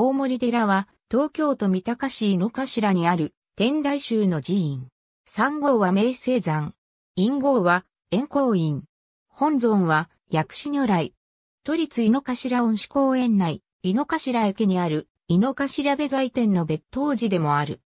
大森寺は、東京都三鷹市井の頭にある、天台宗の寺院。三号は明星山。陰号は、円光院。本尊は、薬師如来。都立井の頭恩師公園内、井の頭駅にある、井の頭部財店の別当寺でもある。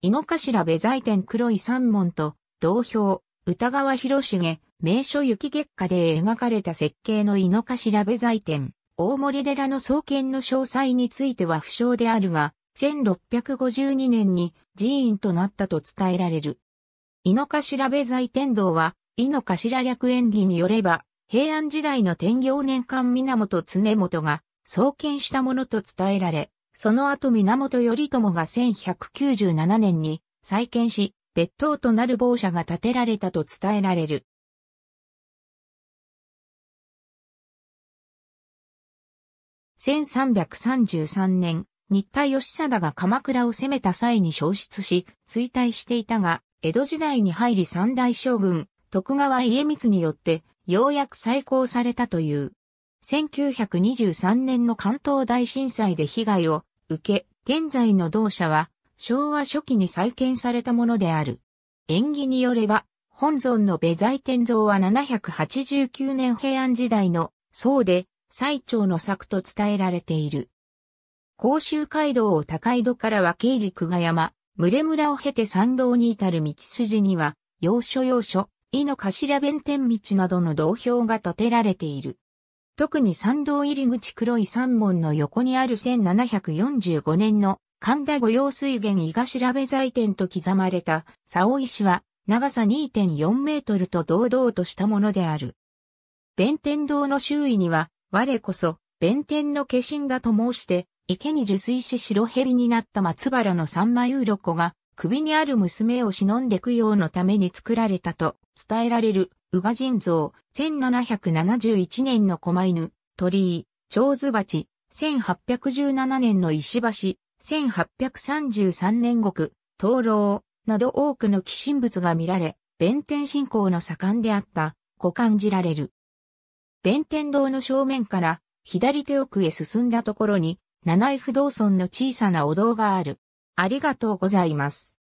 井の頭部財店黒い三門と、同票、歌川広重、名所雪月下で描かれた設計の井の頭部財店。大森寺の創建の詳細については不詳であるが、1652年に寺院となったと伝えられる。井の頭部財天堂は、井の頭略演技によれば、平安時代の天行年間源常元が創建したものと伝えられ、その後源頼朝が1197年に再建し、別当となる某舎が建てられたと伝えられる。1333年、新田義貞が鎌倉を攻めた際に消失し、衰退していたが、江戸時代に入り三大将軍、徳川家光によって、ようやく再興されたという。1923年の関東大震災で被害を受け、現在の同社は、昭和初期に再建されたものである。縁起によれば、本尊の米在天像は789年平安時代の、そうで、最長の作と伝えられている。甲州街道を高井戸からは経り久我山、群れ村を経て参道に至る道筋には、要所要所、井の頭弁天道などの道標が建てられている。特に参道入り口黒い三門の横にある1745年の神田御用水源井頭部財天と刻まれた、竿石は、長さ2.4メートルと堂々としたものである。弁天堂の周囲には、我こそ、弁天の化身だと申して、池に受水し白蛇になった松原の三枚鱗が、首にある娘を忍んで供養のために作られたと伝えられる宇賀神像、1771年の狛犬、鳥居、長寿鉢、1817年の石橋、1833年国、灯籠、など多くの寄進物が見られ、弁天信仰の盛んであった、と感じられる。弁天堂の正面から左手奥へ進んだところに、七井不動尊の小さなお堂がある。ありがとうございます。